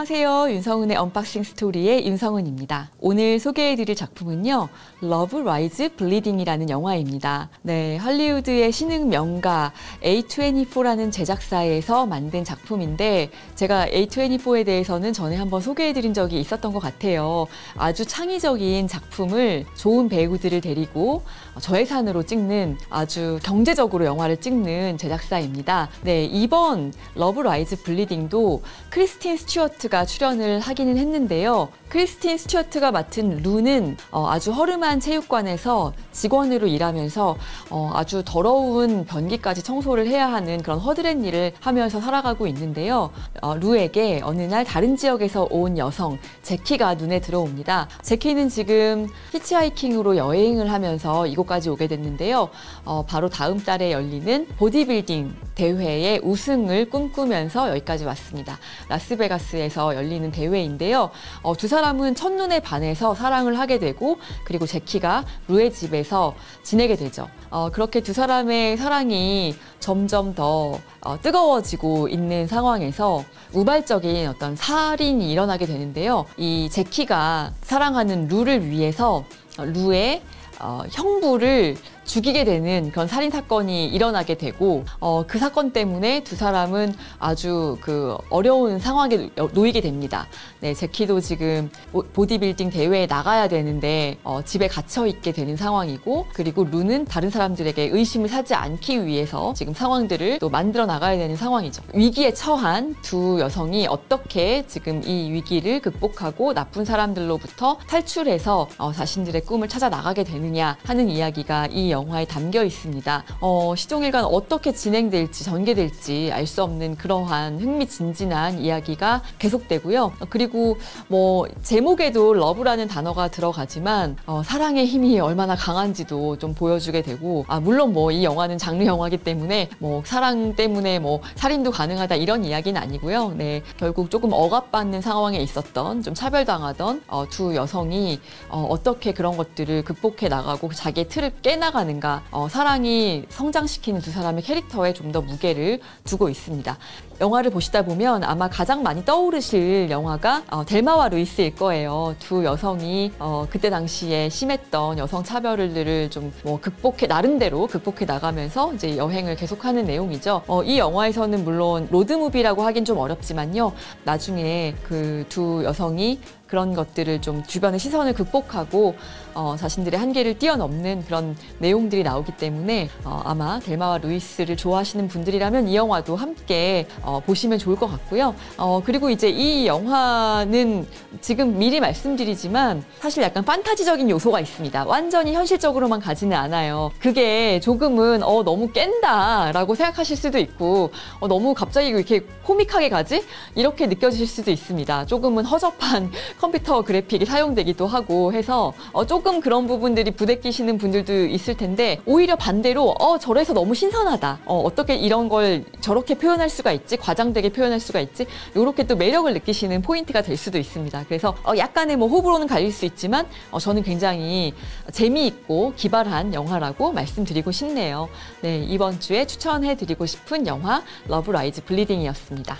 안녕하세요. 윤성은의 언박싱 스토리의 윤성은입니다. 오늘 소개해드릴 작품은요. 러브 라이즈 블리딩이라는 영화입니다. 네, 헐리우드의 신흥 명가 A24라는 제작사에서 만든 작품인데 제가 A24에 대해서는 전에 한번 소개해드린 적이 있었던 것 같아요. 아주 창의적인 작품을 좋은 배우들을 데리고 저예산으로 찍는 아주 경제적으로 영화를 찍는 제작사입니다. 네, 이번 러브 라이즈 블리딩도 크리스틴 스튜어트 댄스가 출연을 하기는 했는데요. 크리스틴 스튜어트가 맡은 루는 어, 아주 허름한 체육관에서 직원으로 일하면서 어, 아주 더러운 변기까지 청소를 해야 하는 그런 허드렛 일을 하면서 살아가고 있는데요. 어, 루에게 어느 날 다른 지역에서 온 여성 제키가 눈에 들어옵니다. 제키는 지금 히치하이킹으로 여행을 하면서 이곳까지 오게 됐는데요. 어, 바로 다음 달에 열리는 보디빌딩 대회의 우승을 꿈꾸면서 여기까지 왔습니다. 라스베가스에서 열리는 대회인데요. 어, 두 사람 사람은 첫눈에 반해서 사랑을 하게 되고 그리고 제키가 루의 집에서 지내게 되죠. 어, 그렇게 두 사람의 사랑이 점점 더 어, 뜨거워지고 있는 상황에서 우발적인 어떤 살인이 일어나게 되는데요. 이 제키가 사랑하는 루를 위해서 루의 어, 형부를 죽이게 되는 그런 살인 사건이 일어나게 되고 어, 그 사건 때문에 두 사람은 아주 그 어려운 상황에 놓이게 됩니다. 네, 제키도 지금 보디빌딩 대회에 나가야 되는데 어, 집에 갇혀 있게 되는 상황이고 그리고 루는 다른 사람들에게 의심을 사지 않기 위해서 지금 상황들을 또 만들어 나가야 되는 상황이죠. 위기에 처한 두 여성이 어떻게 지금 이 위기를 극복하고 나쁜 사람들로부터 탈출해서 어, 자신들의 꿈을 찾아 나가게 되느냐 하는 이야기가 이 영화에 담겨 있습니다. 어, 시종일관 어떻게 진행될지 전개될지 알 수 없는 그러한 흥미진진한 이야기가 계속되고요. 그리고 그리고 뭐 제목에도 러브라는 단어가 들어가지만 어, 사랑의 힘이 얼마나 강한지도 좀 보여주게 되고 아 물론 뭐 이 영화는 장르 영화기 때문에 뭐 사랑 때문에 뭐 살인도 가능하다 이런 이야기는 아니고요. 네 결국 조금 억압받는 상황에 있었던 좀 차별당하던 어, 두 여성이 어, 어떻게 그런 것들을 극복해 나가고 자기의 틀을 깨나가는가 어, 사랑이 성장시키는 두 사람의 캐릭터에 좀 더 무게를 두고 있습니다. 영화를 보시다 보면 아마 가장 많이 떠오르실 영화가 어, 델마와 루이스일 거예요. 두 여성이 어, 그때 당시에 심했던 여성 차별을 좀뭐 극복해 나름대로 극복해 나가면서 이제 여행을 계속하는 내용이죠. 어, 이 영화에서는 물론 로드무비라고 하긴 좀 어렵지만요. 나중에 그 두 여성이 그런 것들을 좀 주변의 시선을 극복하고 어, 자신들의 한계를 뛰어넘는 그런 내용들이 나오기 때문에 어, 아마 델마와 루이스를 좋아하시는 분들이라면 이 영화도 함께 어, 보시면 좋을 것 같고요. 어, 그리고 이제 이 영화는 지금 미리 말씀드리지만 사실 약간 판타지적인 요소가 있습니다. 완전히 현실적으로만 가지는 않아요. 그게 조금은 어, 너무 깬다라고 생각하실 수도 있고 어, 너무 갑자기 이렇게 코믹하게 가지? 이렇게 느껴지실 수도 있습니다. 조금은 허접한 컴퓨터 그래픽이 사용되기도 하고 해서 어, 조금 조금 그런 부분들이 부대끼시는 분들도 있을 텐데 오히려 반대로 어 저래서 너무 신선하다. 어, 어떻게 이런 걸 저렇게 표현할 수가 있지? 과장되게 표현할 수가 있지? 이렇게 또 매력을 느끼시는 포인트가 될 수도 있습니다. 그래서 어, 약간의 뭐 호불호는 갈릴 수 있지만 어, 저는 굉장히 재미있고 기발한 영화라고 말씀드리고 싶네요. 네, 이번 주에 추천해드리고 싶은 영화 러브 라이즈 블리딩이었습니다.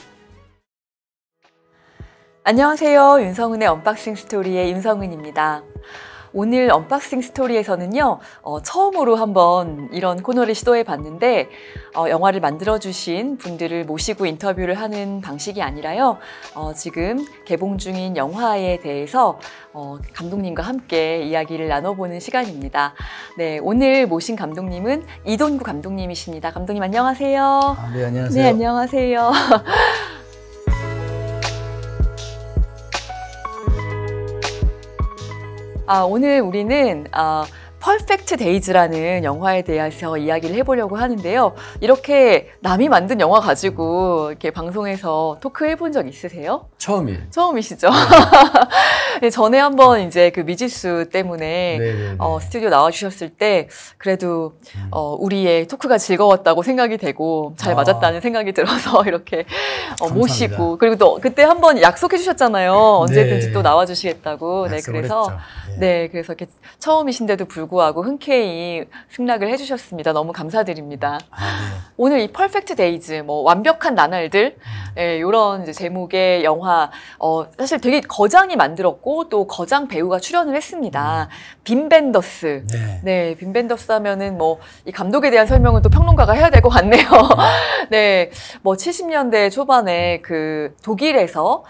안녕하세요. 윤성은의 언박싱 스토리의 윤성은입니다. 오늘 언박싱 스토리에서는요 어, 처음으로 한번 이런 코너를 시도해 봤는데 어, 영화를 만들어 주신 분들을 모시고 인터뷰를 하는 방식이 아니라요 어, 지금 개봉 중인 영화에 대해서 어, 감독님과 함께 이야기를 나눠보는 시간입니다 네 오늘 모신 감독님은 이동구 감독님이십니다 감독님 안녕하세요 아, 네 안녕하세요 네 안녕하세요 아, 오늘 우리는 아, 퍼펙트 데이즈라는 영화에 대해서 이야기를 해보려고 하는데요. 이렇게 남이 만든 영화 가지고 이렇게 방송에서 토크 해본 적 있으세요? 처음이에요. 처음이시죠? 네. 네, 전에 한번 이제 그 미지수 때문에 네, 네, 어, 스튜디오 나와주셨을 때 그래도 음. 어, 우리의 토크가 즐거웠다고 생각이 되고 잘 아. 맞았다는 아. 생각이 들어서 이렇게 어, 모시고 그리고 또 그때 한번 약속해 주셨잖아요. 언제든지 네. 또 나와주시겠다고. 네, 그래서 예. 네, 그래서 이렇게 처음이신데도 불구하고 흔쾌히 승낙을 해주셨습니다. 너무 감사드립니다. 아, 네. 오늘 이 퍼펙트 데이즈, 뭐 완벽한 나날들, 음. 예, 이런 제목의 영화, 어, 사실 되게 거장이 만들었고. 있고 또 거장 배우가 출연을 했습니다. 음. 빈 벤더스. 네. 네, 빈 벤더스 하면은 뭐 이 감독에 대한 설명은 또 평론가가 해야 될 것 같네요. 네. 네. 뭐 70년대 초반에 그 독일에서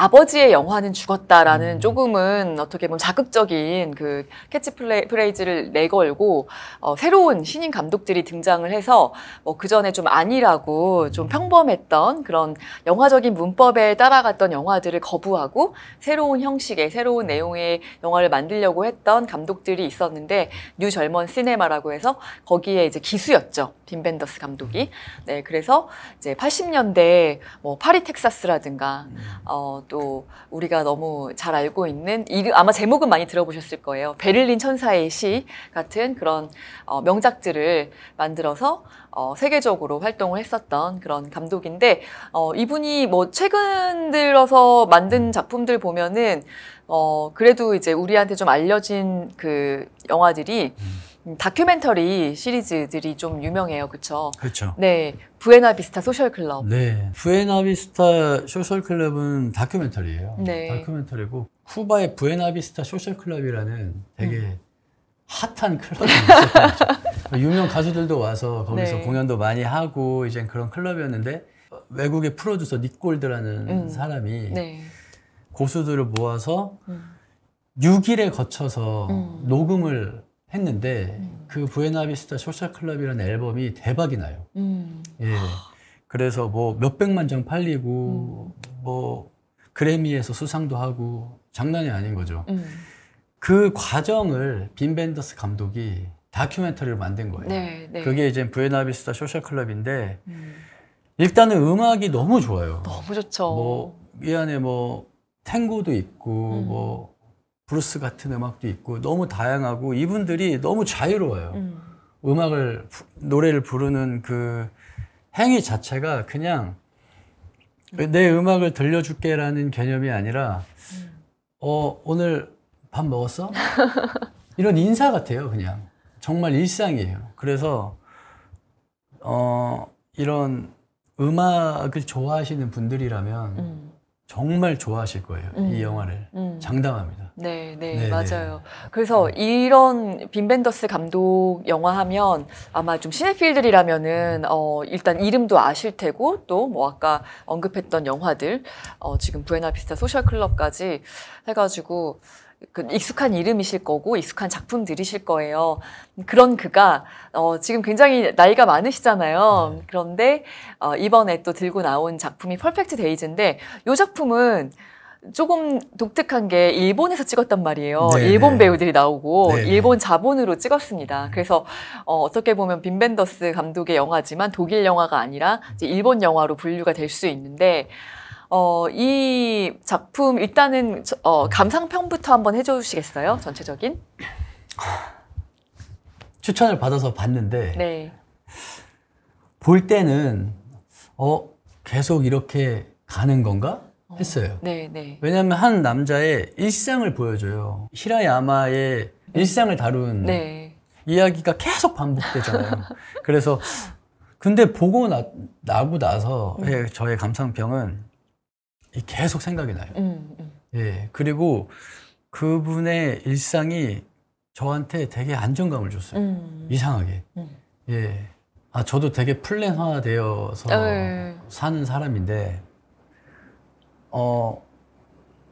아버지의 영화는 죽었다라는 음. 조금은 어떻게 보면 자극적인 그 캐치프레이즈를 내걸고 어, 새로운 신인 감독들이 등장을 해서 뭐그 전에 좀 아니라고 좀 음. 평범했던 그런 영화적인 문법에 따라갔던 영화들을 거부하고 새로운 형식의 새로운 음. 내용의 영화를 만들려고 했던 감독들이 있었는데 뉴 젊은 시네마라고 해서 거기에 이제 기수였죠 빈 벤더스 감독이 음. 네 그래서 이제 80년대 뭐 파리 텍사스라든가 어, 또 우리가 너무 잘 알고 있는 아마 제목은 많이 들어보셨을 거예요. 베를린 천사의 시 같은 그런 어, 명작들을 만들어서 어, 세계적으로 활동을 했었던 그런 감독인데 어, 이분이 뭐 최근 들어서 만든 작품들 보면은 어, 그래도 이제 우리한테 좀 알려진 그 영화들이 음. 음, 다큐멘터리 시리즈들이 좀 유명해요, 그렇죠? 그렇죠. 네, 부에나비스타 소셜클럽. 네, 부에나비스타 소셜클럽은 다큐멘터리예요. 네. 다큐멘터리고 쿠바의 부에나비스타 소셜클럽이라는 되게 음. 핫한 클럽이 있었죠. 유명 가수들도 와서 거기서 네. 공연도 많이 하고 이젠 그런 클럽이었는데 외국의 프로듀서 닉골드라는 음. 사람이 네. 고수들을 모아서 음. 6일에 거쳐서 음. 녹음을 했는데 음. 그 부에나비스타 쇼셜 클럽이라는 앨범이 대박이 나요. 음. 예. 그래서 뭐 몇백만 장 팔리고 음. 뭐 그래미에서 수상도 하고 장난이 아닌 거죠. 음. 그 과정을 빈 벤더스 감독이 다큐멘터리를 만든 거예요. 네, 네. 그게 이제 부에나비스타 쇼셜 클럽인데 음. 일단은 음악이 너무 좋아요. 너무 좋죠. 뭐이 안에 뭐 탱고도 있고 음. 뭐 브루스 같은 음악도 있고 너무 다양하고 이분들이 너무 자유로워요. 음. 악을 노래를 부르는 그 행위 자체가 그냥 음. 내 음악을 들려줄게라는 개념이 아니라 음. 어 오늘 밥 먹었어? 이런 인사 같아요, 그냥. 정말 일상이에요. 그래서 어 이런 음악을 좋아하시는 분들이라면 음. 정말 좋아하실 거예요. 음. 이 영화를 음. 장담합니다. 네, 네, 네, 네. 맞아요. 네. 그래서 이런 빈벤더스 감독 영화 하면 아마 좀 시네필들이라면은 어 일단 이름도 아실 테고 또 뭐 아까 언급했던 영화들 어 지금 부에나비스타 소셜 클럽까지 해 가지고 그 익숙한 이름이실 거고 익숙한 작품들이실 거예요. 그런 그가 어, 지금 굉장히 나이가 많으시잖아요. 네. 그런데 어, 이번에 또 들고 나온 작품이 퍼펙트 데이즈인데 이 작품은 조금 독특한 게 일본에서 찍었단 말이에요. 네네. 일본 네. 배우들이 나오고 네네. 네. 일본 자본으로 찍었습니다. 음. 그래서 어, 떻게 보면 빈벤더스 감독의 영화지만 독일 영화가 아니라 일본 영화로 분류가 될 수 있는데 어, 이 작품 일단은 어, 감상평부터 한번 해주시겠어요? 전체적인? 추천을 받아서 봤는데 네. 볼 때는 어 계속 이렇게 가는 건가 어, 했어요. 네, 네. 왜냐하면 한 남자의 일상을 보여줘요. 히라야마의 네. 일상을 다룬 네. 이야기가 계속 반복되잖아요. 그래서 근데 보고 나, 나고 나서 음. 예, 저의 감상평은 계속 생각이 나요. 음, 음. 예, 그리고 그분의 일상이 저한테 되게 안정감을 줬어요. 음. 이상하게. 음. 예. 아, 저도 되게 플랜화 되어서 네. 사는 사람인데, 어,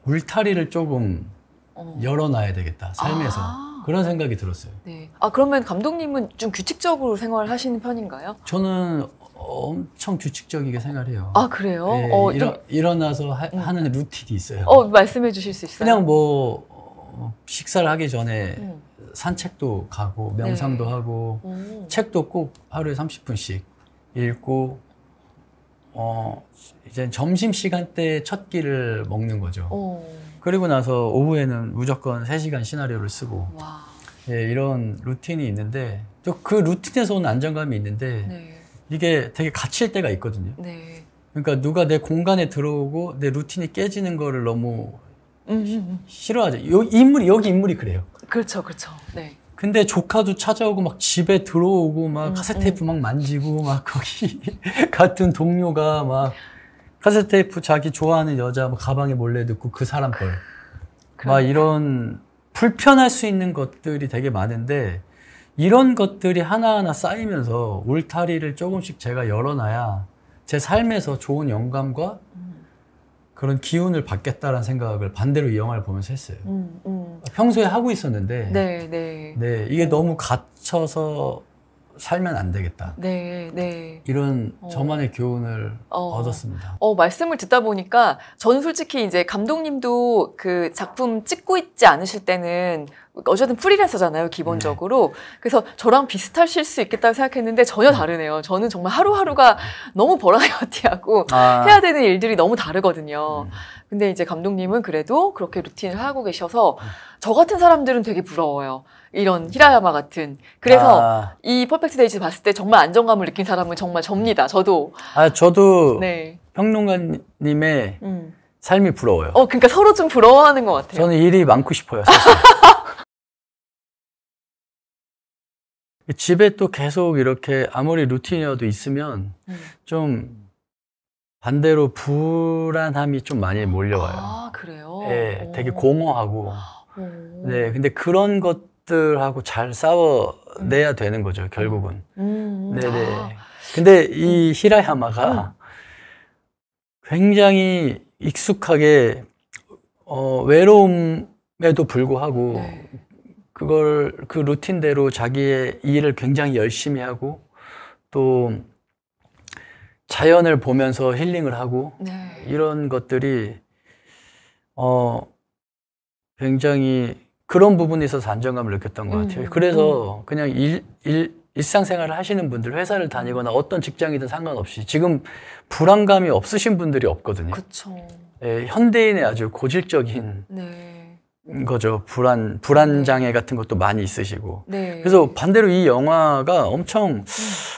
울타리를 조금 어. 열어놔야 되겠다, 삶에서. 아. 그런 생각이 들었어요. 네. 아, 그러면 감독님은 좀 규칙적으로 생활 하시는 편인가요? 저는 엄청 규칙적이게 생활해요. 아 그래요? 예, 어, 일어, 좀... 일어나서 하, 음. 하는 루틴이 있어요. 어 말씀해 주실 수 있어요? 그냥 뭐 어, 식사를 하기 전에 음. 산책도 가고 네. 명상도 네. 하고 음. 책도 꼭 하루에 30분씩 읽고 어 이제 점심 시간 때 첫 끼를 먹는 거죠. 오. 그리고 나서 오후에는 무조건 3시간 시나리오를 쓰고 와. 예, 이런 루틴이 있는데 또그 루틴에서 온 안정감이 있는데 네. 이게 되게 갇힐 때가 있거든요. 네. 그러니까 누가 내 공간에 들어오고 내 루틴이 깨지는 거를 너무 음, 음, 음. 싫어하죠. 요, 인물이, 여기 인물이 그래요. 그렇죠, 그렇죠. 네. 근데 조카도 찾아오고 막 집에 들어오고 막 음, 카세테이프 음. 막 만지고 막 거기 같은 동료가 막 카세테이프 자기 좋아하는 여자 가방에 몰래 넣고 그 사람 걸. 막 이런 불편할 수 있는 것들이 되게 많은데 이런 것들이 하나하나 쌓이면서 울타리를 조금씩 제가 열어놔야 제 삶에서 좋은 영감과 그런 기운을 받겠다라는 생각을 반대로 이 영화를 보면서 했어요. 음, 음. 평소에 하고 있었는데, 네, 네. 네, 이게 너무 갇혀서 살면 안 되겠다. 네, 네. 이런 어. 저만의 교훈을 어. 얻었습니다. 어, 말씀을 듣다 보니까 저는 솔직히 이제 감독님도 그 작품 찍고 있지 않으실 때는 그러니까 어쨌든 프리랜서잖아요, 기본적으로. 네. 그래서 저랑 비슷하실 수 있겠다고 생각했는데 전혀 음. 다르네요. 저는 정말 하루하루가 너무 버라이어티하고 아. 해야 되는 일들이 너무 다르거든요. 음. 근데 이제 감독님은 그래도 그렇게 루틴을 하고 계셔서 음. 저 같은 사람들은 되게 부러워요. 이런 히라야마 같은. 그래서 아. 이 퍼펙트 데이즈 봤을 때 정말 안정감을 느낀 사람은 정말 접니다. 저도. 아, 저도 네. 평론가님의 음. 삶이 부러워요. 어, 그러니까 서로 좀 부러워하는 것 같아요. 저는 일이 많고 싶어요. 집에 또 계속 이렇게 아무리 루틴이어도 있으면 음. 좀 반대로 불안함이 좀 많이 몰려와요. 아, 그래요? 네, 오. 되게 공허하고. 오. 네, 근데 그런 것들하고 잘 싸워내야 음. 되는 거죠, 결국은. 음. 네네. 음. 네. 아. 근데 이 히라야마가 음. 굉장히 익숙하게, 어, 외로움에도 불구하고 네. 그걸 그 루틴대로 자기의 일을 굉장히 열심히 하고 또 자연을 보면서 힐링을 하고 네. 이런 것들이 어 굉장히 그런 부분에 있어서 안정감을 느꼈던 것 같아요. 음, 그래서 음. 그냥 일, 일, 일상생활을 하시는 분들, 회사를 다니거나 어떤 직장이든 상관없이 지금 불안감이 없으신 분들이 없거든요. 그쵸. 예, 현대인의 아주 고질적인 네. 거죠. 불안, 불안 장애 같은 것도 많이 있으시고. 네. 그래서 반대로 이 영화가 엄청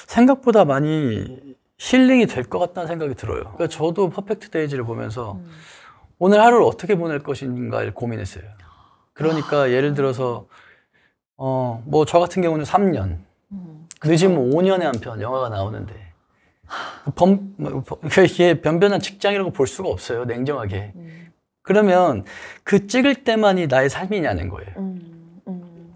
생각보다 많이 힐링이 될 것 같다는 생각이 들어요. 그러니까 저도 퍼펙트 데이지를 보면서 음. 오늘 하루를 어떻게 보낼 것인가를 고민했어요. 그러니까 아. 예를 들어서 어, 뭐 저 같은 경우는 3년, 음. 늦으면 5년에 한 편 영화가 나오는데 범, 이게 뭐, 변변한 직장이라고 볼 수가 없어요. 냉정하게. 음. 그러면 그 찍을 때만이 나의 삶이냐는 거예요. 음, 음.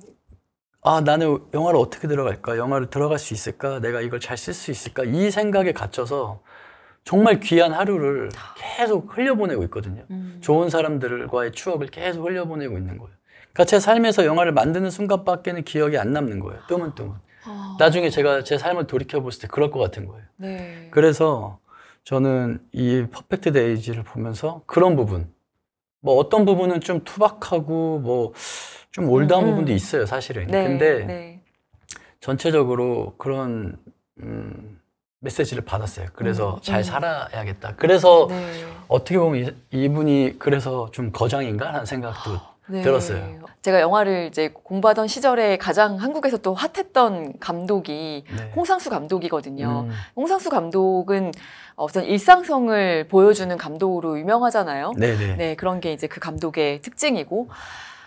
아, 나는 영화를 어떻게 들어갈까? 영화를 들어갈 수 있을까? 내가 이걸 잘 쓸 수 있을까? 이 생각에 갇혀서 정말 귀한 하루를 계속 흘려보내고 있거든요. 음. 좋은 사람들과의 추억을 계속 흘려보내고 있는 거예요. 그러니까 제 삶에서 영화를 만드는 순간밖에는 기억이 안 남는 거예요. 뜨문뜨문. 아. 나중에 제가 제 삶을 돌이켜봤을 때 그럴 것 같은 거예요. 네. 그래서 저는 이 퍼펙트 데이지를 보면서 그런 부분, 뭐 어떤 부분은 좀 투박하고 뭐 좀 올드한 음, 음. 부분도 있어요 사실은. 네, 근데 네. 전체적으로 그런 음, 메시지를 받았어요. 그래서 음, 잘 음. 살아야겠다. 그래서 네. 어떻게 보면 이, 분이 그래서 좀 거장인가 하는 생각도 네. 들었어요. 제가 영화를 이제 공부하던 시절에 가장 한국에서 또 핫했던 감독이 네. 홍상수 감독이거든요. 음. 홍상수 감독은 어떤 일상성을 보여주는 감독으로 유명하잖아요. 네네. 네. 네 그런 게 이제 그 감독의 특징이고.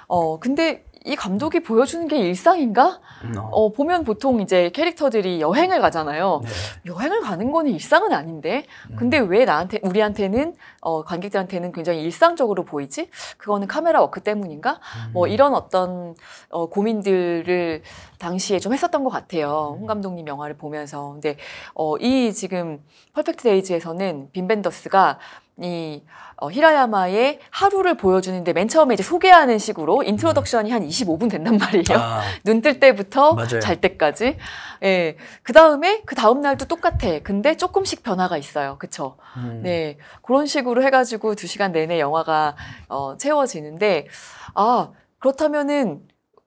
어, 근데 이 감독이 보여주는 게 일상인가? 음, 아. 어, 보면 보통 이제 캐릭터들이 여행을 가잖아요. 네. 여행을 가는 거는 일상은 아닌데, 음. 근데 왜 나한테 우리한테는 어, 관객들한테는 굉장히 일상적으로 보이지? 그거는 카메라 워크 때문인가? 뭐 음. 뭐 이런 어떤 어, 고민들을 당시에 좀 했었던 것 같아요. 음. 홍 감독님 영화를 보면서. 근데 어, 이 지금 퍼펙트 데이즈에서는 빈 벤더스가 이 어, 히라야마의 하루를 보여주는데 맨 처음에 이제 소개하는 식으로 인트로덕션이 한 25분 된단 말이에요. 아. 눈뜰 때부터 맞아요. 잘 때까지. 예. 그 다음에 그 다음 날도 똑같아. 근데 조금씩 변화가 있어요. 그쵸? 음. 네. 그런 식으로 해가지고 2시간 내내 영화가 어, 채워지는데, 아, 그렇다면은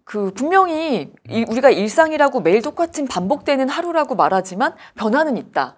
그 분명히 이, 우리가 일상이라고 매일 똑같은 반복되는 하루라고 말하지만 변화는 있다.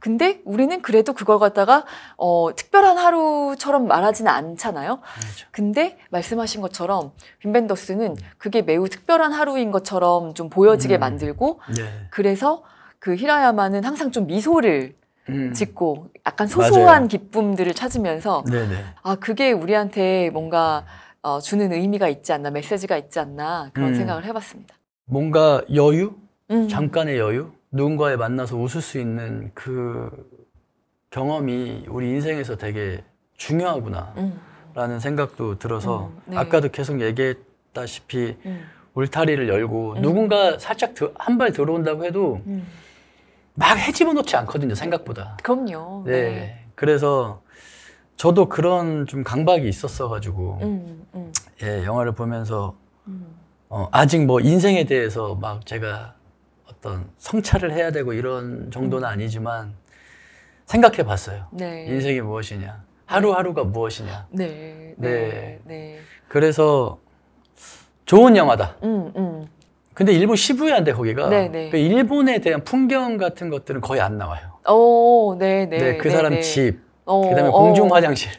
근데 우리는 그래도 그걸 갖다가 어, 특별한 하루처럼 말하지는 않잖아요. 그렇죠. 근데 말씀하신 것처럼 빈벤더스는 그게 매우 특별한 하루인 것처럼 좀 보여지게 음. 만들고 네. 그래서 그 히라야마는 항상 좀 미소를 음. 짓고 약간 소소한 맞아요. 기쁨들을 찾으면서 네네. 아 그게 우리한테 뭔가 어, 주는 의미가 있지 않나 메시지가 있지 않나 그런 음. 생각을 해봤습니다. 뭔가 여유, 음. 잠깐의 여유 누군가에 만나서 웃을 수 있는 그 경험이 우리 인생에서 되게 중요하구나. 음. 라는 생각도 들어서 음, 네. 아까도 계속 얘기했다시피 음. 울타리를 열고 음. 누군가 살짝 한 발 들어온다고 해도 음. 막 헤집어 놓지 않거든요 생각보다 그럼요 네. 네. 그래서 저도 그런 좀 강박이 있었어 가지고 음, 예 영화를 보면서 어, 아직 뭐 인생에 대해서 막 제가 어떤 성찰을 해야 되고 이런 정도는 음. 아니지만 생각해 봤어요. 네. 인생이 무엇이냐. 하루하루가 네. 무엇이냐. 네. 네. 네. 네. 그래서 좋은 영화다. 음, 음. 근데 일본 시부야인데 거기가 네, 그러니 일본에 대한 풍경 같은 것들은 거의 안 나와요. 오, 네, 네. 네, 그 사람 집, 어, 그다음에 공중 어. 화장실.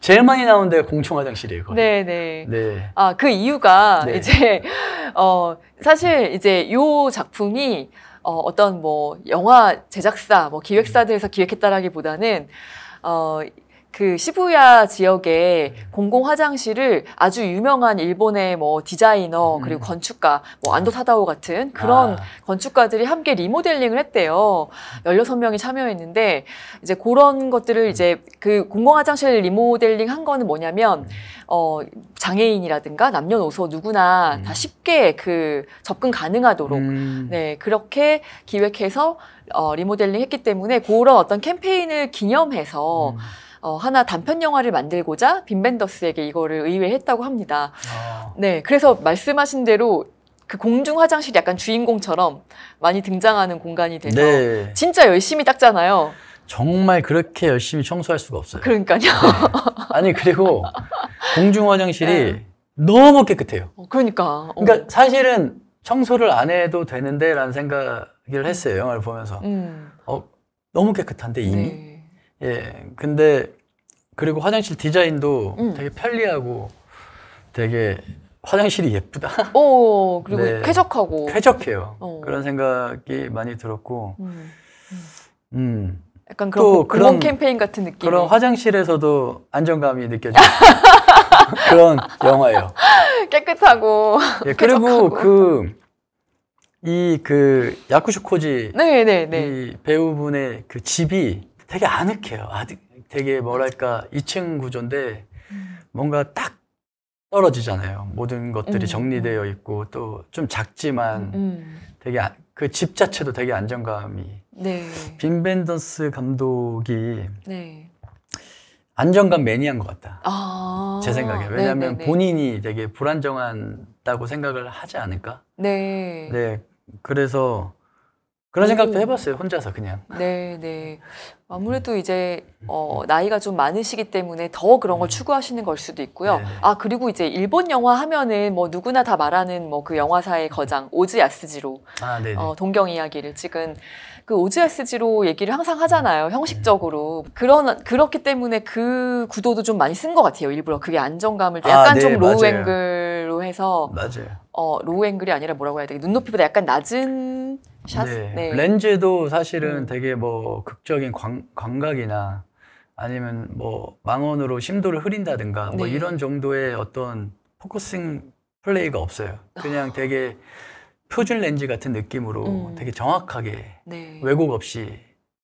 제일 많이 나오는 데가 공청 화장실이에요. 거의. 네네. 네. 네. 네. 아그 이유가 네. 이제 어 사실 이제 요 작품이 어, 어떤 뭐 영화 제작사, 뭐 기획사들에서 기획했다라기보다는 어그 시부야 지역의 공공 화장실을 아주 유명한 일본의 뭐 디자이너 음. 그리고 건축가 뭐 안도 타다오 같은 그런 아. 건축가들이 함께 리모델링을 했대요. 16명이 참여했는데 이제 그런 것들을 음. 이제 그 공공 화장실 리모델링 한 거는 뭐냐면 음. 어 장애인이라든가 남녀노소 누구나 음. 다 쉽게 그 접근 가능하도록 음. 네, 그렇게 기획해서 어 리모델링 했기 때문에 그런 어떤 캠페인을 기념해서 어, 하나 단편 영화를 만들고자 빈벤더스에게 이거를 의뢰했다고 합니다. 아. 네, 그래서 말씀하신 대로 그 공중 화장실 약간 주인공처럼 많이 등장하는 공간이 돼서 네. 진짜 열심히 닦잖아요. 정말 그렇게 열심히 청소할 수가 없어요. 그러니까요. 네. 아니 그리고 공중 화장실이 네. 너무 깨끗해요. 어, 그러니까. 어. 그러니까 사실은 청소를 안 해도 되는데라는 생각을 했어요. 영화를 보면서. 음. 어, 너무 깨끗한데 이미. 네. 예, 근데 그리고 화장실 디자인도 음. 되게 편리하고 되게 화장실이 예쁘다. 오, 그리고 네, 쾌적하고. 쾌적해요. 어. 그런 생각이 많이 들었고, 음. 음. 음. 약간 그런 또 그런 캠페인 같은 느낌. 그런 화장실에서도 안정감이 느껴지는 그런 영화예요. 깨끗하고. 예, 그리고 그. 이 그 야쿠쇼코지 네네네. 네. 이 배우분의 그 집이 되게 아늑해요. 되게 뭐랄까 2층 구조인데 뭔가 딱 떨어지잖아요. 모든 것들이 음. 정리되어 있고 또 좀 작지만 음. 되게 아, 그집 자체도 되게 안정감이. 네. 빈벤더스 감독이 네. 안정감 매니아인 것 같다. 아~ 제 생각에. 네, 왜냐하면 네네네. 본인이 되게 불안정한다고 생각을 하지 않을까? 네. 네. 그래서 그런 음. 생각도 해봤어요. 혼자서 그냥. 네, 네. 아무래도 이제 어, 나이가 좀 많으시기 때문에 더 그런 걸 추구하시는 걸 수도 있고요. 네네. 아 그리고 이제 일본 영화 하면은 뭐 누구나 다 말하는 뭐 그 영화사의 거장 오즈 야스지로 아, 어, 동경 이야기를 찍은 그 오즈 야스지로 얘기를 항상 하잖아요. 네. 형식적으로 음. 그런 그렇기 때문에 그 구도도 좀 많이 쓴 것 같아요. 일부러 그게 안정감을 아, 약간 네, 좀 로우 앵글로 해서 맞아요. 어, 로우 앵글이 아니라 뭐라고 해야 되지? 눈높이보다 약간 낮은 샷? 네. 네. 렌즈도 사실은 음. 되게 뭐 극적인 광, 감각이나 아니면 뭐 망원으로 심도를 흐린다든가 뭐 네. 이런 정도의 어떤 포커싱 플레이가 없어요. 그냥 아. 되게 표준 렌즈 같은 느낌으로 음. 되게 정확하게 네. 왜곡 없이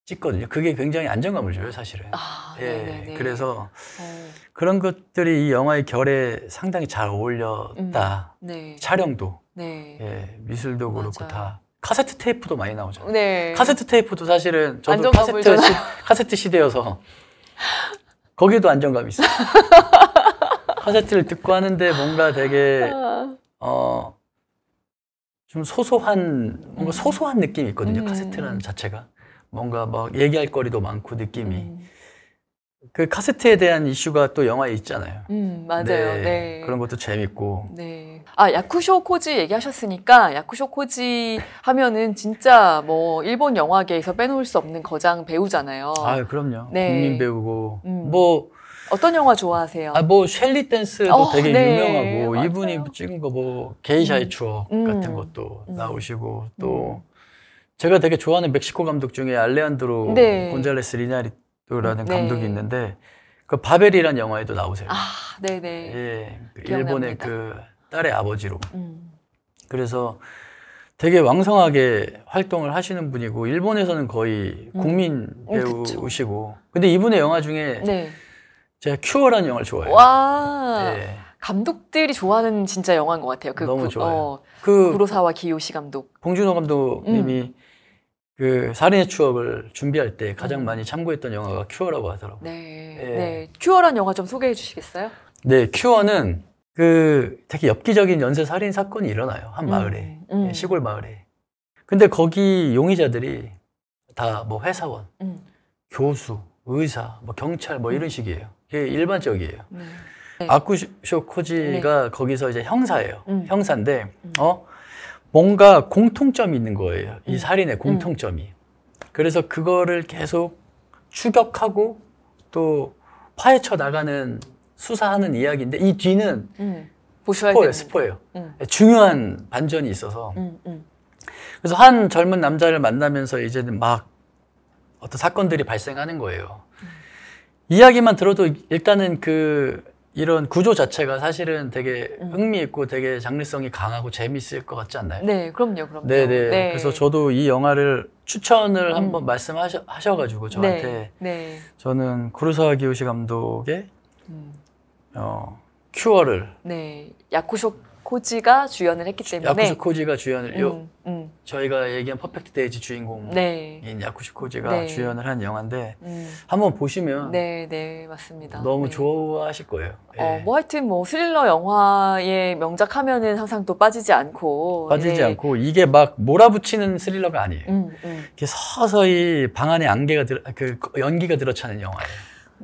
찍거든요. 그게 굉장히 안정감을 줘요, 사실은. 아, 예. 그래서 네. 그런 것들이 이 영화의 결에 상당히 잘 어울렸다. 음. 네. 촬영도, 네. 예, 미술도 그렇고 맞아요. 다 카세트 테이프도 많이 나오죠 네. 카세트 테이프도 사실은 저도 카세트, 시, 카세트 시대여서 거기도 안정감이 있어요. 카세트를 듣고 하는데 뭔가 되게 아. 어, 좀 소소한 뭔가 음. 소소한 느낌이 있거든요. 음. 카세트라는 자체가 뭔가 막 얘기할 거리도 많고 느낌이 음. 그 카세트에 대한 이슈가 또 영화에 있잖아요. 음, 맞아요. 네, 네. 그런 것도 재밌고. 네. 아 야쿠쇼 코지 얘기하셨으니까 야쿠쇼 코지 하면은 진짜 뭐 일본 영화계에서 빼놓을 수 없는 거장 배우잖아요. 아 그럼요. 네. 국민 배우고 음. 뭐 어떤 영화 좋아하세요? 아뭐 셸리 댄스도 어, 되게 네. 유명하고 맞아요. 이분이 찍은 거 뭐 게이샤의 음. 추억 음. 같은 것도 음. 나오시고 또 음. 제가 되게 좋아하는 멕시코 감독 중에 알레한드로 네. 곤잘레스 리나리토라는 음. 네. 감독이 있는데 그 바벨이란 영화에도 나오세요. 아, 네네. 예, 그 기 일본의 그 딸의 아버지로. 음. 그래서 되게 왕성하게 활동을 하시는 분이고 일본에서는 거의 음. 국민 음. 배우시고. 그쵸. 근데 이분의 영화 중에 네. 제가 큐어라는 영화를 좋아해요. 와. 네. 감독들이 좋아하는 진짜 영화인 것 같아요. 그 너무 구, 좋아요. 어, 그 구로사와 기요시 감독, 봉준호 감독님이 음. 그 살인의 추억을 준비할 때 가장 음. 많이 참고했던 영화가 큐어라고 하더라고요. 네, 네. 네. 큐어란 영화 좀 소개해 주시겠어요? 네, 큐어는 그 특히 엽기적인 연쇄 살인 사건이 일어나요 한 음, 마을에 음, 음. 시골 마을에 근데 거기 용의자들이 다 뭐 회사원 음. 교수 의사 뭐 경찰 뭐 이런 음. 식이에요 이게 일반적이에요 네. 네. 아쿠쇼 코지가 네. 거기서 이제 형사예요 형사인데 어 뭔가 공통점이 있는 거예요 이 살인의 공통점이 그래서 그거를 계속 추격하고 또 파헤쳐 나가는 수사하는 이야기인데 이 뒤는 음, 스포예요, 스포예요. 음. 중요한 반전이 있어서. 음, 그래서 한 젊은 남자를 만나면서 이제는 막 어떤 사건들이 발생하는 거예요. 이야기만 들어도 일단은 그 이런 구조 자체가 사실은 되게 흥미있고 되게 장르성이 강하고 재미있을 것 같지 않나요? 네, 그럼요, 그럼요. 네네. 네. 그래서 저도 이 영화를 추천을 음. 한번 말씀하셔가지고 저한테 네, 네. 저는 구루사와 기요시 감독의 음. 어, 큐어를 네 야쿠쇼 코지가 주연을 했기 때문에 야쿠쇼 코지가 주연을 요, 음, 음, 저희가 얘기한 퍼펙트 데이지 주인공인 네. 야쿠쇼 코지가 네. 주연을 한 영화인데 음. 한번 보시면 네, 네 맞습니다. 너무 네. 좋아하실 거예요. 어, 예. 뭐 하여튼 뭐 스릴러 영화의 명작 하면은 항상 또 빠지지 않고 빠지지 예. 않고 이게 막 몰아붙이는 스릴러가 아니에요. 음, 음. 이게 서서히 방 안에 안개가 들어 그 연기가 들어차는 영화예요.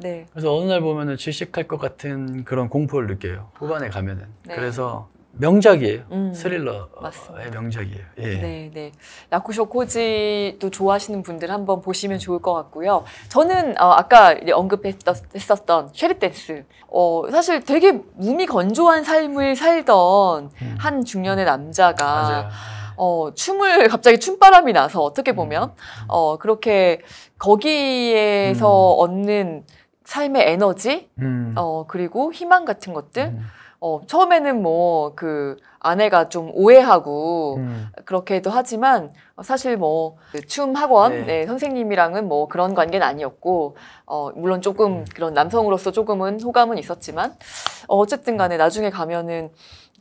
네. 그래서 어느 날 보면은 질식할 것 같은 그런 공포를 느껴요. 후반에 가면은. 네. 그래서 명작이에요. 음, 스릴러의 맞습니다. 명작이에요. 예. 네, 네. 라쿠쇼 코지도 좋아하시는 분들 한번 보시면 음. 좋을 것 같고요. 저는 어, 아까 언급했었던 쉐리 댄스. 어, 사실 되게 몸이 건조한 삶을 살던 음. 한 중년의 남자가 맞아요. 어, 춤을 갑자기 춤바람이 나서 어떻게 보면 음. 어, 그렇게 거기에서 음. 얻는 삶의 에너지, 음. 어, 그리고 희망 같은 것들. 음. 어, 처음에는 뭐 그 아내가 좀 오해하고 음. 그렇게도 하지만 사실 뭐그춤 학원 네. 네, 선생님이랑은 뭐 그런 관계는 아니었고 어, 물론 조금 음. 그런 남성으로서 조금은 호감은 있었지만 어, 어쨌든 간에 나중에 가면은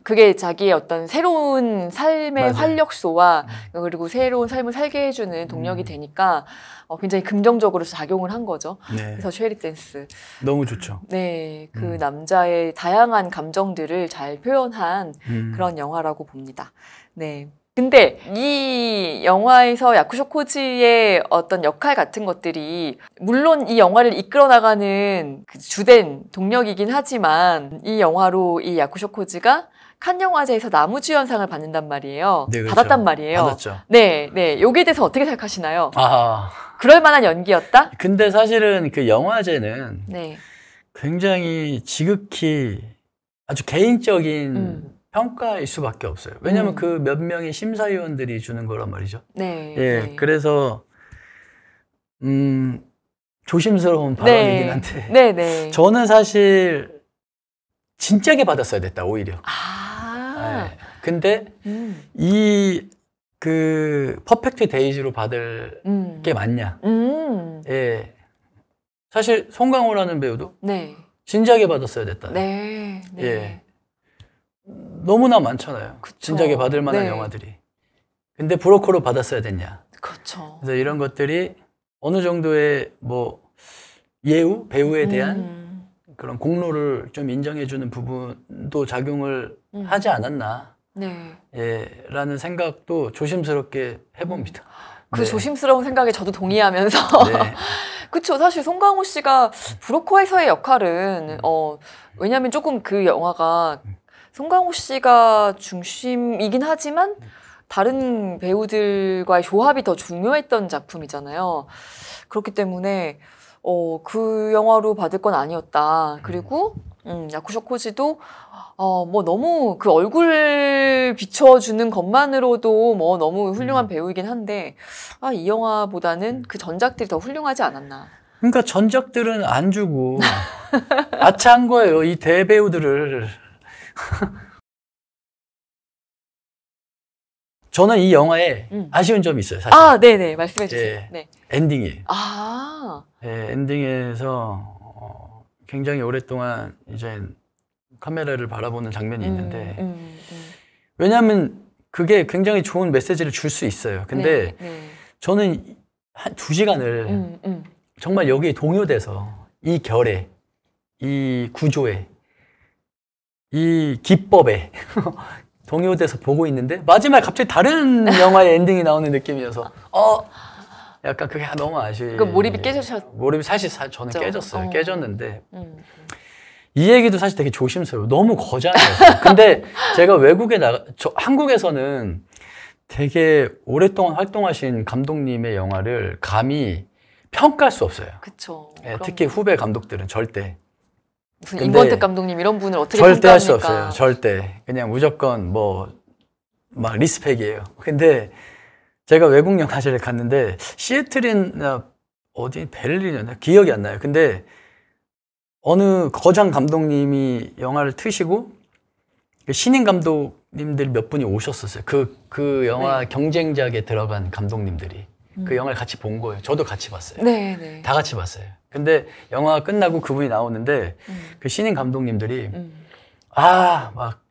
그게 자기의 어떤 새로운 삶의 맞아요. 활력소와 음. 그리고 새로운 삶을 살게 해주는 동력이 음. 되니까 어, 굉장히 긍정적으로 작용을 한 거죠. 네. 그래서 쉐리 댄스 너무 좋죠. 네, 그 음. 남자의 다양한 감정들을 잘 표현한 음. 그런 영화라고 봅니다. 네. 근데 이 영화에서 야쿠쇼 코지의 어떤 역할 같은 것들이 물론 이 영화를 이끌어 나가는 그 주된 동력이긴 하지만 이 영화로 이 야쿠쇼 코지가 칸 영화제에서 나무주연상을 받는단 말이에요. 네, 그렇죠. 받았단 말이에요. 받았죠. 네, 네. 여기에 대해서 어떻게 생각하시나요? 아, 그럴 만한 연기였다? 근데 사실은 그 영화제는 네. 굉장히 지극히 아주 개인적인 음. 평가일 수밖에 없어요. 왜냐하면 음. 그몇 명의 심사위원들이 주는 거란 말이죠. 네. 예, 네. 그래서 음 조심스러운 네. 발언이긴 한데, 네, 네. 저는 사실 진작에 받았어야 됐다 오히려. 아. 근데 음. 이그 퍼펙트 데이지로 받을 음. 게 맞냐? 음. 예. 사실 송강호라는 배우도 네. 진작에 받았어야 됐다. 네. 네. 예. 너무나 많잖아요. 그쵸. 진작에 받을 만한 네. 영화들이. 근데 브로커로 받았어야 됐냐? 그렇죠. 그래서 이런 것들이 어느 정도의 뭐 예우 배우에 대한 음. 그런 공로를 좀 인정해주는 부분도 작용을 음. 하지 않았나. 네. 예, 라는 생각도 조심스럽게 해봅니다. 음. 그 네. 조심스러운 생각에 저도 동의하면서. 네. 그쵸. 사실 송강호 씨가 브로커에서의 역할은, 음. 어, 왜냐면 조금 그 영화가 음. 송강호 씨가 중심이긴 하지만 다른 배우들과의 조합이 더 중요했던 작품이잖아요. 그렇기 때문에 어, 그 영화로 받을 건 아니었다. 음. 그리고 음, 야쿠쇼 코지도 어, 뭐 너무 그 얼굴 비춰주는 것만으로도 뭐 너무 훌륭한 음. 배우이긴 한데 아, 이 영화보다는 음. 그 전작들이 더 훌륭하지 않았나. 그러니까 전작들은 안 주고 아차한 거예요. 이 대배우들을. 저는 이 영화에 음. 아쉬운 점이 있어요. 사실. 아, 네네 말씀해 주세요. 예. 네. 엔딩이. 아. 네, 엔딩에서 어, 굉장히 오랫동안 이제 카메라를 바라보는 장면이 음, 있는데 음, 음, 음. 왜냐하면 그게 굉장히 좋은 메시지를 줄 수 있어요. 근데 네, 네. 저는 한 두 시간을 음, 음. 정말 여기에 동요돼서 이 결에 이 구조에 이 기법에 동요돼서 보고 있는데 마지막에 갑자기 다른 영화의 엔딩이 나오는 느낌이어서 어 약간 그게 아, 너무 아쉬워. 그 몰입이 깨졌셨. 몰입이 사실 사, 저는 깨졌어요. 어. 깨졌는데 음. 이 얘기도 사실 되게 조심스러워 너무 거장이었어요. 근데 제가 외국에 나가, 저 한국에서는 되게 오랫동안 활동하신 감독님의 영화를 감히 평가할 수 없어요. 그렇 네, 예, 특히 후배 감독들은 절대. 무슨 임권택 감독님 이런 분을 어떻게 절대 할 수 없어요. 절대 그냥 무조건 뭐 막 리스펙이에요. 근데 제가 외국 영화제를 갔는데 시애틀인 아, 어디 베를린이었나 기억이 안 나요. 근데 어느 거장 감독님이 영화를 트시고 그 신인 감독님들 몇 분이 오셨었어요. 그, 그 영화 네. 경쟁작에 들어간 감독님들이 음. 그 영화를 같이 본 거예요. 저도 같이 봤어요. 네, 네. 다 같이 봤어요. 근데 영화가 끝나고 그분이 나오는데 음. 그 신인 감독님들이 음. 아, 막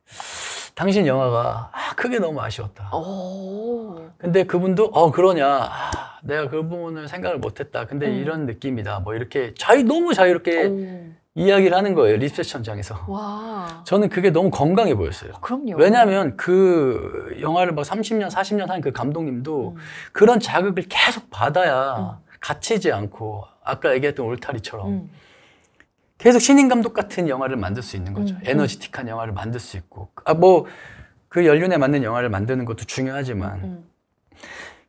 당신 영화가 아, 그게 너무 아쉬웠다. 오. 근데 그분도 어 그러냐 아, 내가 그 부분을 생각을 못했다. 근데 음. 이런 느낌이다. 뭐 이렇게 자유 너무 자유롭게 오. 이야기를 하는 거예요 리셉션장에서. 와. 저는 그게 너무 건강해 보였어요. 아, 그럼요. 왜냐하면 그 영화를 뭐 30년 40년 한 그 감독님도 음. 그런 자극을 계속 받아야 음. 갇히지 않고 아까 얘기했던 울타리처럼. 음. 계속 신인 감독 같은 영화를 만들 수 있는 거죠. 음. 에너지틱한 영화를 만들 수 있고. 아, 뭐, 그 연륜에 맞는 영화를 만드는 것도 중요하지만, 음.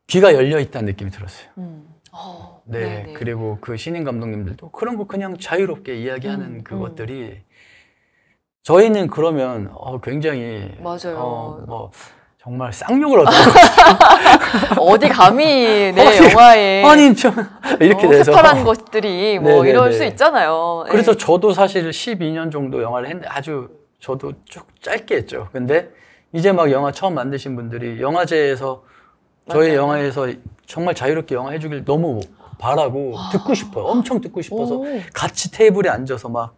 귀가 열려 있다는 느낌이 들었어요. 음. 어, 네. 네네. 그리고 그 신인 감독님들도 그런 거 그냥 자유롭게 이야기하는 음, 음. 그것들이 저희는 그러면 어, 굉장히 맞아요. 어, 뭐 정말 쌍욕을 얻고 어디 감히 내 아니, 영화에 아니 좀 이렇게 어, 돼서 파란 것들이 뭐 네네네. 네, 이럴 네. 수 있잖아요. 그래서 네. 저도 사실 12년 정도 영화를 했는데 아주 저도 쭉 짧게 했죠. 근데 이제 막 영화 처음 만드신 분들이 영화제에서 저희 맞아요. 영화에서 정말 자유롭게 영화 해주길 너무 바라고 아. 듣고 싶어요. 엄청 듣고 싶어서 오. 같이 테이블에 앉아서 막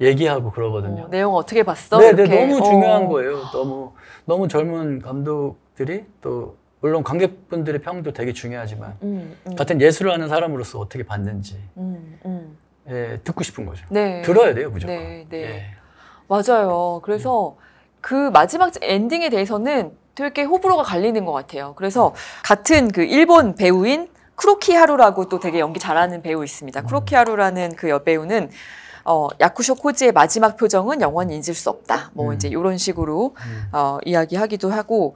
얘기하고 그러거든요. 어, 내용 어떻게 봤어? 네, 네 너무 중요한 어. 거예요. 너무 너무 젊은 감독들이 또 물론 관객분들의 평도 되게 중요하지만 음, 음. 같은 예술을 하는 사람으로서 어떻게 봤는지 음, 음. 예, 듣고 싶은 거죠. 네. 들어야 돼요 무조건. 네, 네. 예. 맞아요. 그래서 음. 그 마지막 엔딩에 대해서는 되게 호불호가 갈리는 것 같아요. 그래서 같은 그 일본 배우인 크로키하루라고 또 되게 연기 잘하는 배우 있습니다. 크로키하루라는 그 여배우는 어, 야쿠쇼 코지의 마지막 표정은 영원히 잊을 수 없다. 뭐 음. 이제 이런 식으로 음. 어, 이야기하기도 하고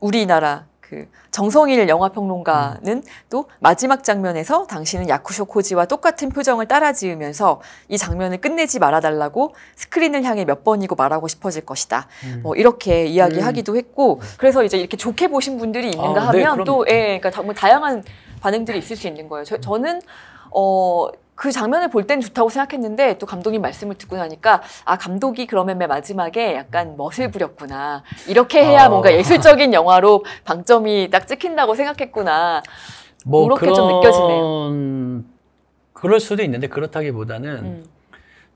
우리나라 그 정성일 영화 평론가는 음. 또 마지막 장면에서 당신은 야쿠쇼 코지와 똑같은 표정을 따라 지으면서 이 장면을 끝내지 말아달라고 스크린을 향해 몇 번이고 말하고 싶어질 것이다. 음. 뭐 이렇게 이야기하기도 음. 했고 그래서 이제 이렇게 좋게 보신 분들이 있는가 아, 네, 하면 네, 또 예, 그러니까 다, 뭐 다양한 반응들이 있을 수 있는 거예요. 저, 저는 어그 장면을 볼 땐 좋다고 생각했는데 또 감독님 말씀을 듣고 나니까 아 감독이 그러면 맨 마지막에 약간 멋을 부렸구나 이렇게 해야 어... 뭔가 예술적인 영화로 방점이 딱 찍힌다고 생각했구나 뭐 그렇게 그런... 좀 느껴지네요. 그럴 수도 있는데 그렇다기보다는 음.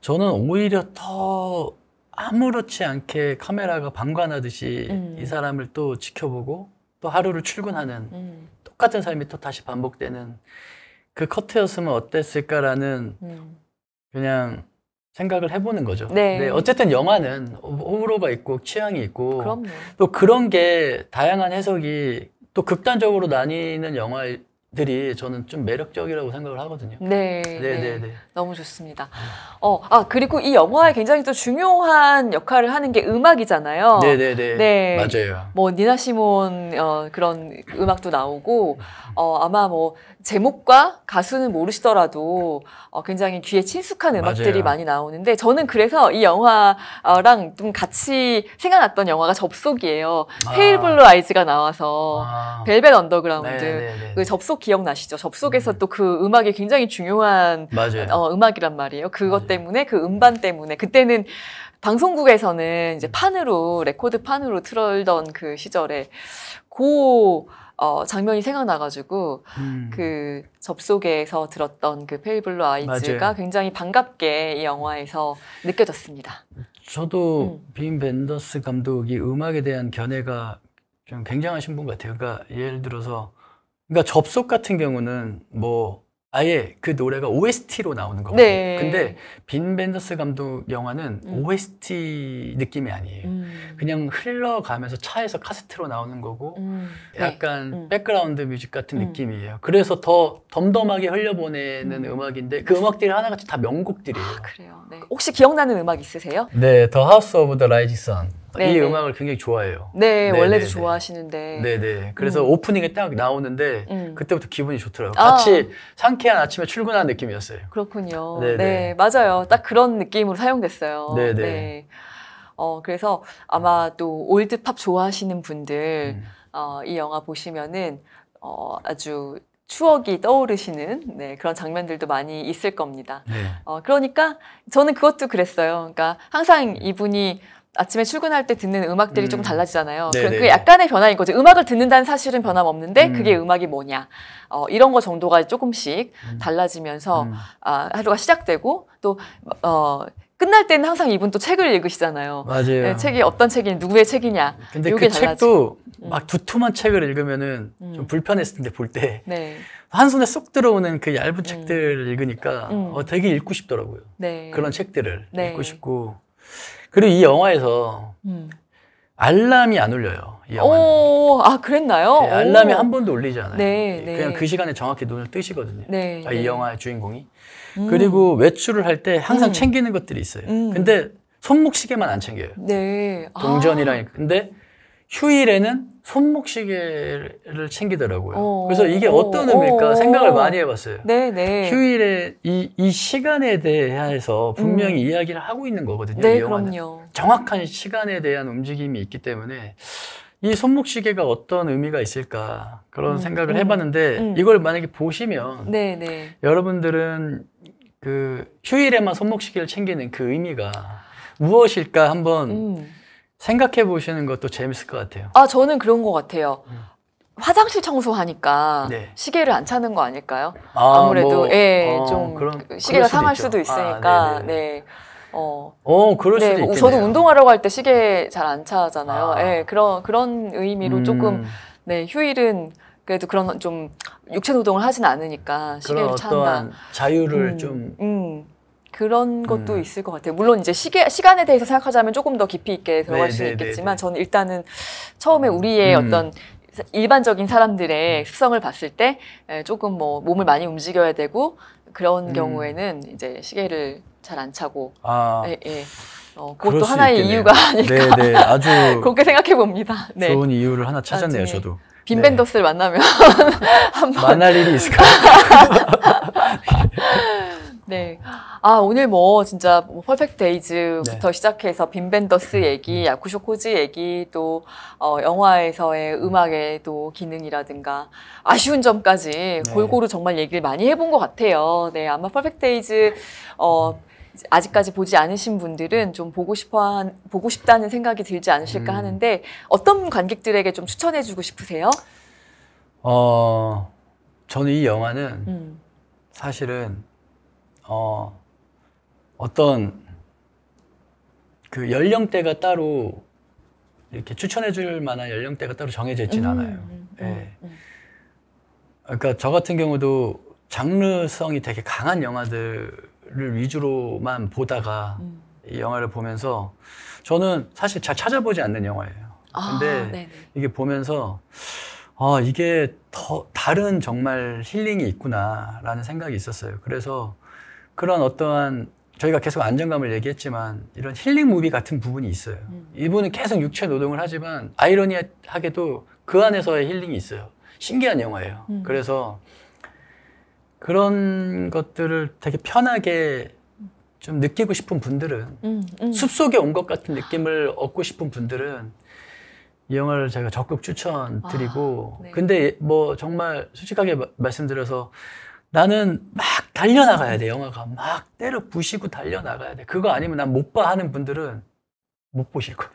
저는 오히려 더 아무렇지 않게 카메라가 방관하듯이 음. 이 사람을 또 지켜보고 또 하루를 출근하는 음. 똑같은 삶이 또 다시 반복되는 그 커트였으면 어땠을까라는 음. 그냥 생각을 해보는 거죠. 네. 네. 어쨌든 영화는 호불호가 있고 취향이 있고 그럼요. 또 그런 게 다양한 해석이 또 극단적으로 나뉘는 영화들이 저는 좀 매력적이라고 생각을 하거든요. 네. 네. 네, 네, 네. 너무 좋습니다. 어, 아 그리고 이 영화에 굉장히 또 중요한 역할을 하는 게 음악이잖아요. 네, 네, 네. 네. 맞아요. 뭐 니나 시몬 어, 그런 음악도 나오고 음, 음. 어 아마 뭐 제목과 가수는 모르시더라도 어, 굉장히 귀에 친숙한 음악들이 맞아요. 많이 나오는데 저는 그래서 이 영화랑 좀 같이 생각났던 영화가 접속이에요. 아. 페일 블루 아이즈가 나와서 아. 벨벳 언더그라운드 네, 네, 네, 그 접속 기억나시죠? 접속에서 음. 또그 음악이 굉장히 중요한 어, 음악이란 말이에요. 그것 맞아요. 때문에 그 음반 때문에 그때는 방송국에서는 이제 음. 판으로 레코드 판으로 틀던 그 시절에 고 어, 장면이 생각나가지고 음. 그 접속에서 들었던 그 페이블루 아이즈가 맞아요. 굉장히 반갑게 이 영화에서 느껴졌습니다. 저도 음. 빈 벤더스 감독이 음악에 대한 견해가 좀 굉장하신 분 같아요. 그러니까 예를 들어서 그러니까 접속 같은 경우는 뭐 아예 그 노래가 OST로 나오는 거거든요. 네. 근데 빈 벤더스 감독 영화는 음. OST 느낌이 아니에요. 음. 그냥 흘러가면서 차에서 카세트로 나오는 거고 음. 네. 약간 네. 백그라운드 뮤직 같은 음. 느낌이에요. 그래서 더 덤덤하게 흘려보내는 음. 악인데그 음악들이 하나같이 다 명곡들이에요. 아, 그래요. 네. 혹시 기억나는 음악 있으세요? 네, 더 하우스 오브 더 라이징 선. 네. 이 음악을 굉장히 좋아해요. 네, 네 원래도 좋아하시는데. 네네. 음. 그래서 음. 오프닝에 딱 나오는데 음. 그때부터 기분이 좋더라고요. 아. 같이 상쾌한 아침에 출근한 느낌이었어요. 그렇군요. 네네. 네, 맞아요. 딱 그런 느낌으로 사용됐어요. 네네. 네. 어, 그래서 아마 또 올드팝 좋아하시는 분들 음. 어, 이 영화 보시면은 어, 아주 추억이 떠오르시는 네, 그런 장면들도 많이 있을 겁니다. 네. 어, 그러니까 저는 그것도 그랬어요. 그러니까 항상 이분이 아침에 출근할 때 듣는 음악들이 음. 조금 달라지잖아요. 네네. 그게 약간의 변화인 거죠. 음악을 듣는다는 사실은 변함없는데 음. 그게 음악이 뭐냐. 어, 이런 거 정도가 조금씩 음. 달라지면서 음. 아, 하루가 시작되고 또 어, 끝날 때는 항상 이분 또 책을 읽으시잖아요. 맞아요. 네, 책이 어떤 책이냐, 누구의 책이냐. 근데 그달라지 책도 음. 막 두툼한 책을 읽으면은 음. 좀 불편했을 텐데 볼 때. 네. 한 손에 쏙 들어오는 그 얇은 책들을 읽으니까 어, 되게 읽고 싶더라고요. 네. 그런 책들을 네. 읽고 싶고. 그리고 이 영화에서 음. 알람이 안 울려요. 오, 아 그랬나요? 네, 알람이 오. 한 번도 울리지 않아요. 네, 예, 네. 그냥 그 시간에 정확히 눈을 뜨시거든요. 네, 아, 이 네. 영화의 주인공이. 음. 그리고 외출을 할 때 항상 음. 챙기는 것들이 있어요. 음. 근데 손목시계만 안 챙겨요. 동전이랑 네. 아. 근데 휴일에는 손목시계를 챙기더라고요. 어, 그래서 이게 어떤 어, 의미일까 어, 생각을 많이 해봤어요. 네, 네. 휴일에 이, 이 시간에 대해서 분명히 음. 이야기를 하고 있는 거거든요. 네, 이 영화는. 그럼요. 정확한 시간에 대한 움직임이 있기 때문에 이 손목시계가 어떤 의미가 있을까 그런 음, 생각을 음, 해봤는데 음. 이걸 만약에 보시면 네, 네. 여러분들은 그 휴일에만 손목시계를 챙기는 그 의미가 무엇일까 한번 음. 생각해 보시는 것도 재밌을 것 같아요. 아, 저는 그런 것 같아요. 음. 화장실 청소하니까 네. 시계를 안 차는 거 아닐까요? 아, 무래도 뭐, 예, 어, 좀 그런, 그 시계가 상할 있죠. 수도 아, 있으니까. 아, 네. 어, 어 그럴 네, 수도 뭐 있네요 저도 운동하려고 할 때 시계 잘 안 차잖아요. 아. 예, 그런 그런 의미로 음. 조금 네, 휴일은 그래도 그런 좀 육체 노동을 하진 않으니까 시계를 찬다. 자유를 음, 좀 음. 그런 것도 음. 있을 것 같아요. 물론 이제 시계, 시간에 대해서 생각하자면 조금 더 깊이 있게 들어갈 네, 수 네, 있겠지만 네, 저는 일단은 처음에 음. 우리의 음. 어떤 일반적인 사람들의 음. 습성을 봤을 때 조금 뭐 몸을 많이 움직여야 되고 그런 음. 경우에는 이제 시계를 잘 안 차고 아. 예, 예. 어, 그것도 하나의 있겠네요. 이유가 아닐까. 네, 네. 아주 그렇게 생각해 봅니다. 네. 좋은 이유를 하나 찾았네요, 저도. 빈벤더스를 만나면 한번 만날 일이 있을까? 네. 아, 오늘 뭐 진짜 뭐 퍼펙트 데이즈부터 네. 시작해서 빈벤더스 음. 얘기, 야쿠쇼 코즈 얘기, 또 어, 영화에서의 음악의 또 기능이라든가 아쉬운 점까지 네. 골고루 정말 얘기를 많이 해본 것 같아요. 네, 아마 퍼펙트 데이즈 어, 아직까지 보지 않으신 분들은 좀 보고 싶어 한, 보고 싶다는 생각이 들지 않으실까 음. 하는데 어떤 관객들에게 좀 추천해 주고 싶으세요? 어, 저는 이 영화는 음. 사실은 어, 어떤 그 연령대가 따로 이렇게 추천해 줄 만한 연령대가 따로 정해져 있진 음, 않아요. 음, 음, 예. 그러니까 저 같은 경우도 장르성이 되게 강한 영화들을 위주로만 보다가 이 영화를 보면서 저는 사실 잘 찾아보지 않는 영화예요. 아, 근데 네, 네 이게 보면서 아, 이게 더 다른 정말 힐링이 있구나라는 생각이 있었어요. 그래서 그런 어떠한 저희가 계속 안정감을 얘기했지만 이런 힐링 무비 같은 부분이 있어요. 음. 이분은 계속 육체 노동을 하지만 아이러니하게도 그 안에서의 힐링이 있어요. 신기한 영화예요. 음. 그래서 그런 것들을 되게 편하게 좀 느끼고 싶은 분들은 음, 음. 숲속에 온 것 같은 느낌을 얻고 싶은 분들은 이 영화를 제가 적극 추천드리고 아, 네. 근데 뭐 정말 솔직하게 마, 말씀드려서 나는 막 달려나가야 돼, 영화가. 막 때려 부시고 달려나가야 돼. 그거 아니면 난 못 봐 하는 분들은 못 보실 거예요.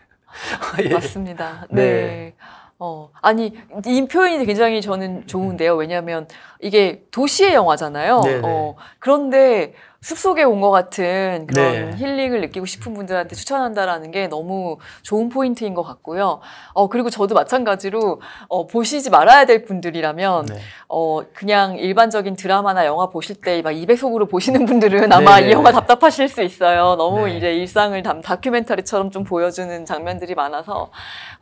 예. 맞습니다. 네. 네. 어, 아니, 이 표현이 굉장히 저는 좋은데요. 왜냐하면 이게 도시의 영화잖아요. 네네. 네. 어, 그런데 숲속에 온 것 같은 그런 네. 힐링을 느끼고 싶은 분들한테 추천한다라는 게 너무 좋은 포인트인 것 같고요. 어, 그리고 저도 마찬가지로 어, 보시지 말아야 될 분들이라면 네. 어, 그냥 일반적인 드라마나 영화 보실 때 막 200속으로 보시는 분들은 네. 아마 네. 이 영화 답답하실 수 있어요. 너무 네. 이제 일상을 담, 다큐멘터리처럼 좀 보여주는 장면들이 많아서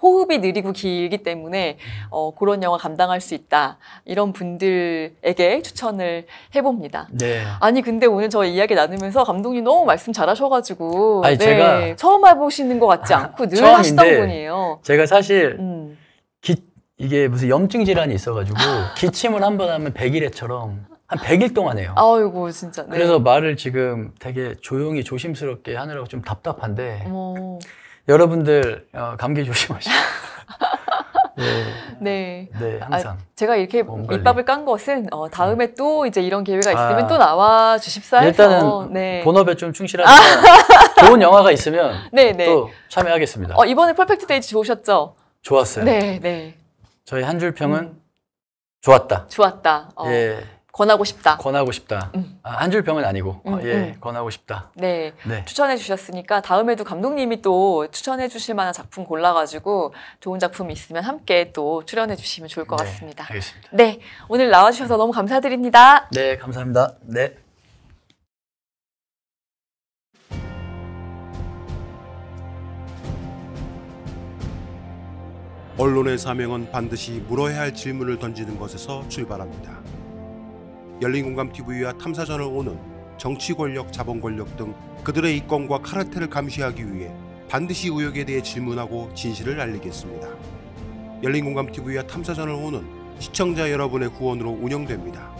호흡이 느리고 길기 때문에 어, 그런 영화 감당할 수 있다. 이런 분들에게 추천을 해봅니다. 네. 아니 근데 오늘 저희 이야기 나누면서 감독님 너무 말씀 잘하셔가지고 아니, 네. 제가 처음 해보시는 것 같지 않고 늘 하시던 분이에요. 제가 사실 음. 기, 이게 무슨 염증 질환이 있어가지고 기침을 한 번 하면 백일해처럼 한 100일 동안 해요. 아이고, 진짜. 네. 그래서 말을 지금 되게 조용히 조심스럽게 하느라고 좀 답답한데, 오. 여러분들, 어, 감기 조심하시고. 네, 네. 네, 아, 항상. 아, 제가 이렇게 밑밥을 깐 것은 어, 다음에 네. 또 이제 이런 기회가 아. 있으면 아, 또 나와 주십사 해서 일단은 어, 네. 본업에 좀 충실하니까 좋은 영화가 있으면 네, 네. 또 참여하겠습니다. 어, 이번에 퍼펙트 데이즈 좋으셨죠? 좋았어요. 네, 네. 저희 한줄 평은 음. 좋았다. 좋았다. 어. 예. 권하고 싶다. 권하고 싶다. 음. 아, 한줄 평은 아니고 음, 어, 예 음. 권하고 싶다. 네. 네. 추천해 주셨으니까 다음에도 감독님이 또 추천해 주실 만한 작품 골라가지고 좋은 작품이 있으면 함께 또 출연해 주시면 좋을 것 네, 같습니다. 알겠습니다. 네 오늘 나와주셔서 너무 감사드립니다. 네 감사합니다. 네. 언론의 사명은 반드시 물어야 할 질문을 던지는 것에서 출발합니다. 열린공감TV와 탐사전을 오는 정치 권력, 자본 권력 등 그들의 이권과 카르텔을 감시하기 위해 반드시 의혹에 대해 질문하고 진실을 알리겠습니다. 열린공감TV와 탐사전을 오는 시청자 여러분의 후원으로 운영됩니다.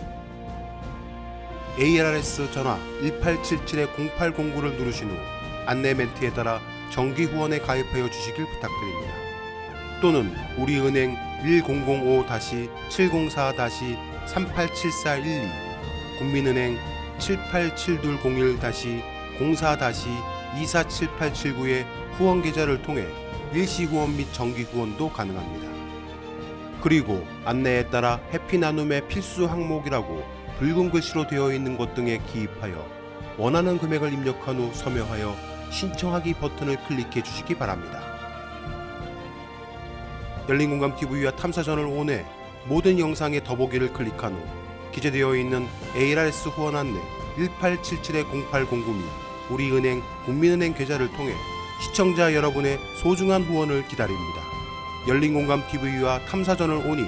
ARS 전화 1877-0809를 누르신 후 안내 멘트에 따라 정기 후원에 가입하여 주시길 부탁드립니다. 또는 우리은행 1005-704- 5 387412 국민은행 787201-04-247879의 후원 계좌를 통해 일시 후원 및 정기 후원도 가능합니다. 그리고 안내에 따라 해피 나눔의 필수 항목이라고 붉은 글씨로 되어 있는 것 등에 기입하여 원하는 금액을 입력한 후 서명하여 신청하기 버튼을 클릭해 주시기 바랍니다. 열린공감TV와 탐사전을 온해 모든 영상의 더보기를 클릭한 후 기재되어 있는 ARS 후원 안내 1877-0809 및 우리은행 국민은행 계좌를 통해 시청자 여러분의 소중한 후원을 기다립니다. 열린공감TV와 탐사전을 오니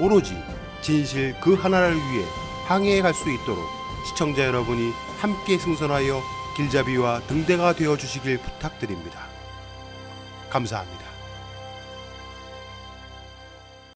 오로지 진실 그 하나를 위해 항해해 갈수 있도록 시청자 여러분이 함께 승선하여 길잡이와 등대가 되어 주시길 부탁드립니다. 감사합니다.